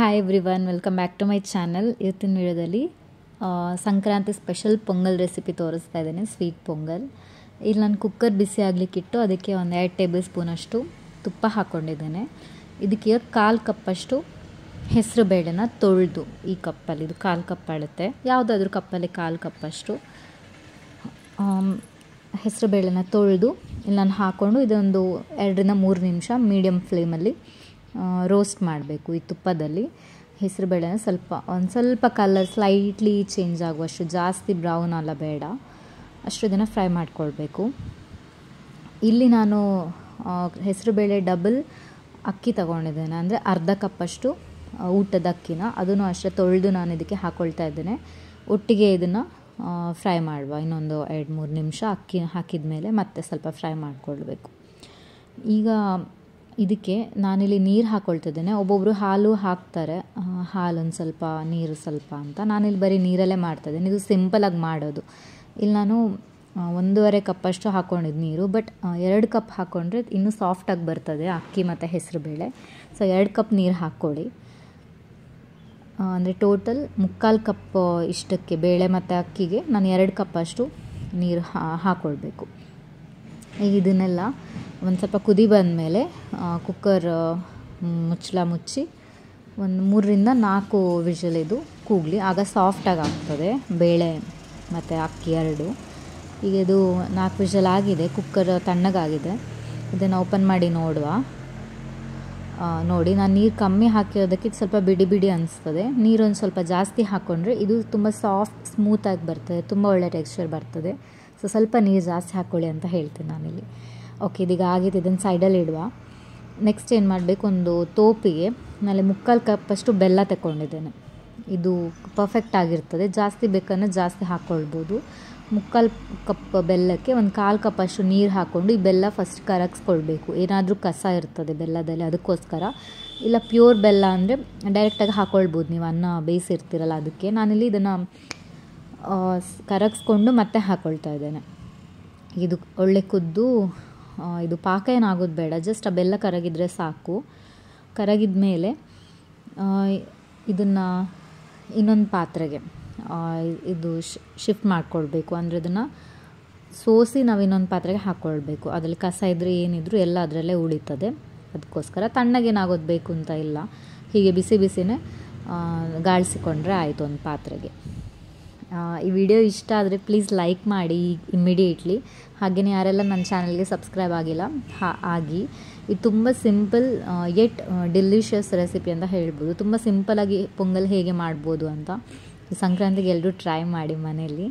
hi everyone welcome back to my channel ಇವತ್ತಿನ ವಿಡಿಯೋದಲ್ಲಿ Sankranti special pongal recipe ತೋರಿಸ್ತಾ ಇದ್ದೀನಿ ಸ್ವೀಟ್ ಪೊಂಗಲ್ ಇಲ್ಲಿ ನಾನು ಕುಕ್ಕರ್ ಬಿಸಿ ಆಗಲಿಕ್ಕಿಟ್ಟು ಅದಕ್ಕೆ ಒಂದು ಎರಡು ಟೇಬಲ್ ಸ್ಪೂನಷ್ಟು ತುಪ್ಪ ಹಾಕ್ಕೊಂಡಿದ್ದೇನೆ ಇದಕ್ಕೆ ಕಾಲು ಕಪ್ಪಷ್ಟು ಹೆಸರು ಬೇಳೆನ ತೊಳೆದು ಈ ಕಪ್ಪಲ್ಲಿ ಇದು ಕಾಲು ಕಪ್ ಯಾವುದಾದ್ರೂ ಕಪ್ಪಲ್ಲಿ ಕಾಲು ಕಪ್ಪಷ್ಟು ಹೆಸರು ಬೇಳೆನ ತೊಳೆದು ಇಲ್ಲಿ ನಾನು ಹಾಕ್ಕೊಂಡು ಇದೊಂದು ಎರಡರಿಂದ ಮೂರು ನಿಮಿಷ ಮೀಡಿಯಮ್ ಫ್ಲೇಮಲ್ಲಿ ರೋಸ್ಟ್ ಮಾಡಬೇಕು ಈ ತುಪ್ಪದಲ್ಲಿ ಹೆಸರುಬೇಳೆನ ಸ್ವಲ್ಪ ಒಂದು ಸ್ವಲ್ಪ ಕಲರ್ ಸ್ಲೈಟ್ಲಿ ಚೇಂಜ್ ಆಗುವಷ್ಟು ಜಾಸ್ತಿ ಬ್ರೌನ್ ಅಲ್ಲ ಬೇಡ ಅಷ್ಟು ಇದನ್ನು ಫ್ರೈ ಮಾಡಿಕೊಳ್ಬೇಕು ಇಲ್ಲಿ ನಾನು ಹೆಸರುಬೇಳೆ ಡಬಲ್ ಅಕ್ಕಿ ತಗೊಂಡಿದ್ದೇನೆ ಅಂದರೆ ಅರ್ಧ ಕಪ್ಪಷ್ಟು ಊಟದ ಅಕ್ಕಿನ ಅದನ್ನು ಅಷ್ಟೇ ತೊಳೆದು ನಾನು ಇದಕ್ಕೆ ಹಾಕ್ಕೊಳ್ತಾ ಇದ್ದೇನೆ ಒಟ್ಟಿಗೆ ಇದನ್ನು ಫ್ರೈ ಮಾಡುವ ಇನ್ನೊಂದು ಎರಡು ಮೂರು ನಿಮಿಷ ಅಕ್ಕಿ ಹಾಕಿದ ಮೇಲೆ ಮತ್ತೆ ಸ್ವಲ್ಪ ಫ್ರೈ ಮಾಡಿಕೊಳ್ಬೇಕು ಈಗ ಇದಕ್ಕೆ ನಾನಿಲ್ಲಿ ನೀರು ಹಾಕ್ಕೊಳ್ತಿದ್ದೇನೆ ಒಬ್ಬೊಬ್ಬರು ಹಾಲು ಹಾಕ್ತಾರೆ ಒಂದು ಸ್ವಲ್ಪ ನೀರು ಸ್ವಲ್ಪ ಅಂತ ನಾನಿಲ್ಲಿ ಬರೀ ನೀರಲ್ಲೇ ಮಾಡ್ತಿದ್ದೇನೆ ಇದು ಸಿಂಪಲಾಗಿ ಮಾಡೋದು ಇಲ್ಲಿ ನಾನು ಒಂದೂವರೆ ಕಪ್ಪಷ್ಟು ಹಾಕ್ಕೊಂಡಿದ್ದು ನೀರು ಬಟ್ ಎರಡು ಕಪ್ ಹಾಕ್ಕೊಂಡ್ರೆ ಇನ್ನೂ ಸಾಫ್ಟಾಗಿ ಬರ್ತದೆ ಅಕ್ಕಿ ಮತ್ತು ಹೆಸರು ಬೇಳೆ ಸೊ ಎರಡು ಕಪ್ ನೀರು ಹಾಕ್ಕೊಳ್ಳಿ ಅಂದರೆ ಟೋಟಲ್ ಮುಕ್ಕಾಲು ಕಪ್ ಇಷ್ಟಕ್ಕೆ ಬೇಳೆ ಮತ್ತು ಅಕ್ಕಿಗೆ ನಾನು ಎರಡು ಕಪ್ಪಷ್ಟು ನೀರು ಹಾಕ್ಕೊಳ್ಬೇಕು ಈಗ ಇದನ್ನೆಲ್ಲ ಒಂದು ಸ್ವಲ್ಪ ಕುದಿ ಬಂದಮೇಲೆ ಕುಕ್ಕರ್ ಮುಚ್ಚಳ ಮುಚ್ಚಿ ಒಂದು ಮೂರರಿಂದ ನಾಲ್ಕು ವಿಷಲ್ ಇದು ಕೂಗಲಿ ಆಗ ಸಾಫ್ಟಾಗಿ ಆಗ್ತದೆ ಬೇಳೆ ಮತ್ತು ಅಕ್ಕಿ ಎರಡು ಈಗ ಇದು ನಾಲ್ಕು ವಿಷಲ್ ಆಗಿದೆ ಕುಕ್ಕರ್ ತಣ್ಣಗಾಗಿದೆ ಇದನ್ನು ಓಪನ್ ಮಾಡಿ ನೋಡುವ ನೋಡಿ ನಾನು ನೀರು ಕಮ್ಮಿ ಹಾಕಿರೋದಕ್ಕೆ ಇದು ಸ್ವಲ್ಪ ಬಿಡಿ ಬಿಡಿ ಅನಿಸ್ತದೆ ನೀರೊಂದು ಸ್ವಲ್ಪ ಜಾಸ್ತಿ ಹಾಕ್ಕೊಂಡ್ರೆ ಇದು ತುಂಬ ಸಾಫ್ಟ್ ಸ್ಮೂತಾಗಿ ಬರ್ತದೆ ತುಂಬ ಒಳ್ಳೆ ಟೆಕ್ಸ್ಚರ್ ಬರ್ತದೆ ಸೊ ಸ್ವಲ್ಪ ನೀರು ಜಾಸ್ತಿ ಹಾಕ್ಕೊಳ್ಳಿ ಅಂತ ಹೇಳ್ತೀನಿ ನಾನಿಲ್ಲಿ ಓಕೆ ಇದೀಗ ಆಗಿದೆ ಇದನ್ನು ಸೈಡಲ್ಲಿ ಇಡುವ ನೆಕ್ಸ್ಟ್ ಏನು ಮಾಡಬೇಕು ಒಂದು ತೋಪಿಗೆ ನಾಳೆ ಮುಕ್ಕಾಲು ಕಪ್ಪಷ್ಟು ಬೆಲ್ಲ ತಗೊಂಡಿದ್ದೇನೆ ಇದು ಪರ್ಫೆಕ್ಟ್ ಆಗಿರ್ತದೆ ಜಾಸ್ತಿ ಬೇಕಂದ್ರೆ ಜಾಸ್ತಿ ಹಾಕ್ಕೊಳ್ಬೋದು ಮುಕ್ಕಾಲು ಕಪ್ ಬೆಲ್ಲಕ್ಕೆ ಒಂದು ಕಾಲು ಕಪ್ಪಷ್ಟು ನೀರು ಹಾಕ್ಕೊಂಡು ಈ ಬೆಲ್ಲ ಫಸ್ಟ್ ಕರಗಿಸ್ಕೊಳ್ಬೇಕು ಏನಾದರೂ ಕಸ ಇರ್ತದೆ ಬೆಲ್ಲದಲ್ಲಿ ಅದಕ್ಕೋಸ್ಕರ ಇಲ್ಲ ಪ್ಯೂರ್ ಬೆಲ್ಲ ಅಂದರೆ ಡೈರೆಕ್ಟಾಗಿ ಹಾಕ್ಕೊಳ್ಬೋದು ನೀವು ಅನ್ನ ಬೇಯಿಸಿರ್ತೀರಲ್ಲ ಅದಕ್ಕೆ ನಾನಿಲ್ಲಿ ಇದನ್ನು ಕರಗಿಸ್ಕೊಂಡು ಮತ್ತೆ ಹಾಕ್ಕೊಳ್ತಾ ಇದ್ದೇನೆ ಇದು ಒಳ್ಳೆ ಕುದ್ದು ಇದು ಪಾಕ ಏನಾಗೋದು ಬೇಡ ಜಸ್ಟ್ ಆ ಬೆಲ್ಲ ಕರಗಿದ್ರೆ ಸಾಕು ಕರಗಿದ ಮೇಲೆ ಇದನ್ನು ಇನ್ನೊಂದು ಪಾತ್ರೆಗೆ ಇದು ಶಿಫ್ಟ್ ಮಾಡಿಕೊಳ್ಬೇಕು ಅಂದರೆ ಇದನ್ನು ಸೋಸಿ ನಾವು ಇನ್ನೊಂದು ಪಾತ್ರೆಗೆ ಹಾಕ್ಕೊಳ್ಬೇಕು ಅದರಲ್ಲಿ ಕಸ ಇದ್ದರೆ ಏನಿದ್ರೂ ಎಲ್ಲ ಅದರಲ್ಲೇ ಉಳಿತದೆ ಅದಕ್ಕೋಸ್ಕರ ತಣ್ಣಗೇನಾಗೋದು ಬೇಕು ಅಂತ ಇಲ್ಲ ಹೀಗೆ ಬಿಸಿ ಬಿಸಿನೇ ಗಾಳಿಸಿಕೊಂಡ್ರೆ ಆಯಿತು ಒಂದು ಪಾತ್ರೆಗೆ ಈ ವಿಡಿಯೋ ಇಷ್ಟ ಆದರೆ ಪ್ಲೀಸ್ ಲೈಕ್ ಮಾಡಿ ಇಮ್ಮಿಡಿಯೇಟ್ಲಿ ಹಾಗೆಯೇ ಯಾರೆಲ್ಲ ನನ್ನ ಚಾನಲ್ಗೆ ಸಬ್ಸ್ಕ್ರೈಬ್ ಆಗಿಲ್ಲ ಹಾ ಆಗಿ ಇದು ತುಂಬ ಸಿಂಪಲ್ ಎಟ್ ಡೆಲಿಷಿಯಸ್ ರೆಸಿಪಿ ಅಂತ ಹೇಳ್ಬೋದು ತುಂಬ ಸಿಂಪಲಾಗಿ ಪೊಂಗಲ್ ಹೇಗೆ ಮಾಡ್ಬೋದು ಅಂತ ಸಂಕ್ರಾಂತಿಗೆ ಎಲ್ಲರೂ ಟ್ರೈ ಮಾಡಿ ಮನೆಯಲ್ಲಿ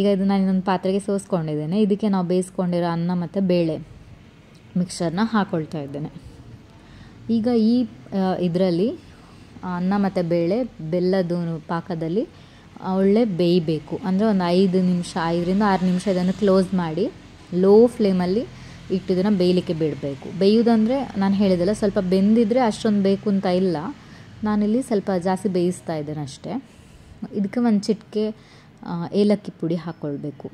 ಈಗ ಇದು ನಾನು ಇನ್ನೊಂದು ಪಾತ್ರೆಗೆ ಸೋಸ್ಕೊಂಡಿದ್ದೇನೆ ಇದಕ್ಕೆ ನಾವು ಬೇಯಿಸ್ಕೊಂಡಿರೋ ಅನ್ನ ಮತ್ತು ಬೇಳೆ ಮಿಕ್ಸರ್ನ ಹಾಕ್ಕೊಳ್ತಾ ಇದ್ದೇನೆ ಈಗ ಈ ಇದರಲ್ಲಿ ಅನ್ನ ಮತ್ತು ಬೇಳೆ ಬೆಲ್ಲದ ಪಾಕದಲ್ಲಿ ಒಳ್ಳೆ ಬೇಯಬೇಕು ಅಂದರೆ ಒಂದು ಐದು ನಿಮಿಷ ಐದರಿಂದ ಆರು ನಿಮಿಷ ಇದನ್ನು ಕ್ಲೋಸ್ ಮಾಡಿ ಲೋ ಫ್ಲೇಮಲ್ಲಿ ಇಟ್ಟಿದ್ದನ್ನು ಬೇಯಲಿಕ್ಕೆ ಬಿಡಬೇಕು ಬೇಯುವುದಂದ್ರೆ ನಾನು ಹೇಳಿದಲ್ಲ ಸ್ವಲ್ಪ ಬೆಂದಿದ್ರೆ ಅಷ್ಟೊಂದು ಬೇಕು ಅಂತ ಇಲ್ಲ ನಾನಿಲ್ಲಿ ಸ್ವಲ್ಪ ಜಾಸ್ತಿ ಬೇಯಿಸ್ತಾ ಇದ್ದೇನೆ ಅಷ್ಟೇ ಇದಕ್ಕೆ ಒಂದು ಚಿಟಿಕೆ ಏಲಕ್ಕಿ ಪುಡಿ ಹಾಕ್ಕೊಳ್ಬೇಕು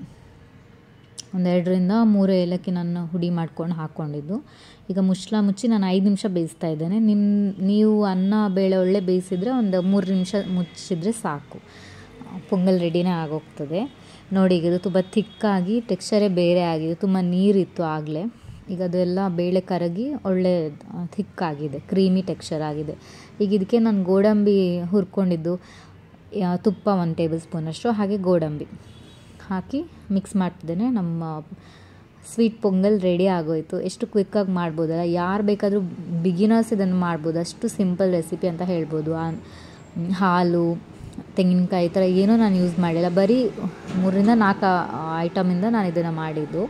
ಒಂದೆರಡರಿಂದ ಮೂರು ಏಲಕ್ಕಿ ನಾನು ಹುಡಿ ಮಾಡ್ಕೊಂಡು ಹಾಕ್ಕೊಂಡಿದ್ದು ಈಗ ಮುಚ್ಚಳ ಮುಚ್ಚಿ ನಾನು ಐದು ನಿಮಿಷ ಬೇಯಿಸ್ತಾ ಇದ್ದೇನೆ ನಿಮ್ಮ ನೀವು ಅನ್ನ ಬೇಳೆ ಒಳ್ಳೆ ಬೇಯಿಸಿದರೆ ಒಂದು ಮೂರು ನಿಮಿಷ ಮುಚ್ಚಿದರೆ ಸಾಕು ಪೊಂಗಲ್ ರೆಡಿನೇ ಆಗೋಗ್ತದೆ ನೋಡಿ ಈಗ ಇದು ತುಂಬ ಥಿಕ್ಕಾಗಿ ಟೆಕ್ಸ್ಚರೇ ಬೇರೆ ಆಗಿದೆ ತುಂಬ ನೀರಿತ್ತು ಆಗಲೇ ಈಗ ಅದೆಲ್ಲ ಬೇಳೆ ಕರಗಿ ಒಳ್ಳೆ ಥಿಕ್ಕಾಗಿದೆ ಕ್ರೀಮಿ ಟೆಕ್ಸ್ಚರ್ ಆಗಿದೆ ಈಗ ಇದಕ್ಕೆ ನಾನು ಗೋಡಂಬಿ ಹುರ್ಕೊಂಡಿದ್ದು ತುಪ್ಪ ಒಂದು ಟೇಬಲ್ ಸ್ಪೂನಷ್ಟು ಹಾಗೆ ಗೋಡಂಬಿ ಹಾಕಿ ಮಿಕ್ಸ್ ಮಾಡ್ತಿದ್ದೇನೆ ನಮ್ಮ ಸ್ವೀಟ್ ಪೊಂಗಲ್ ರೆಡಿ ಆಗೋಯಿತು ಎಷ್ಟು ಕ್ವಿಕ್ಕಾಗಿ ಮಾಡ್ಬೋದಲ್ಲ ಯಾರು ಬೇಕಾದರೂ ಬಿಗಿನರ್ಸ್ ಇದನ್ನು ಮಾಡ್ಬೋದು ಅಷ್ಟು ಸಿಂಪಲ್ ರೆಸಿಪಿ ಅಂತ ಹೇಳ್ಬೋದು ಹಾಲು ತೆಂಗಿನಕಾಯಿ ಈ ಥರ ಏನೂ ನಾನು ಯೂಸ್ ಮಾಡಿಲ್ಲ ಬರೀ ಮೂರರಿಂದ ನಾಲ್ಕು ಐಟಮಿಂದ ನಾನು ಇದನ್ನು ಮಾಡಿದ್ದು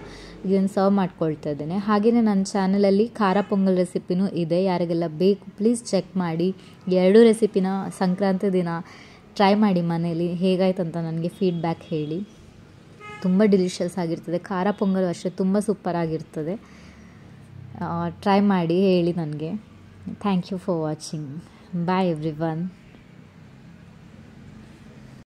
ಇದನ್ನು ಸರ್ವ್ ಮಾಡ್ಕೊಳ್ತಾ ಇದ್ದೇನೆ ಹಾಗೆಯೇ ನನ್ನ ಚಾನಲಲ್ಲಿ ಖಾರ ಪೊಂಗಲ್ ರೆಸಿಪಿನೂ ಇದೆ ಯಾರಿಗೆಲ್ಲ ಬೇಕು ಪ್ಲೀಸ್ ಚೆಕ್ ಮಾಡಿ ಎರಡೂ ರೆಸಿಪಿನ ಸಂಕ್ರಾಂತಿ ದಿನ ಟ್ರೈ ಮಾಡಿ ಮನೇಲಿ ಹೇಗಾಯ್ತು ಅಂತ ನನಗೆ ಫೀಡ್ಬ್ಯಾಕ್ ಹೇಳಿ ತುಂಬ ಡಿಲಿಷಿಯಸ್ ಆಗಿರ್ತದೆ ಖಾರ ಪೊಂಗಲ್ ಅಷ್ಟೇ ತುಂಬ ಸೂಪರಾಗಿರ್ತದೆ ಟ್ರೈ ಮಾಡಿ ಹೇಳಿ ನನಗೆ thank you for watching bye every one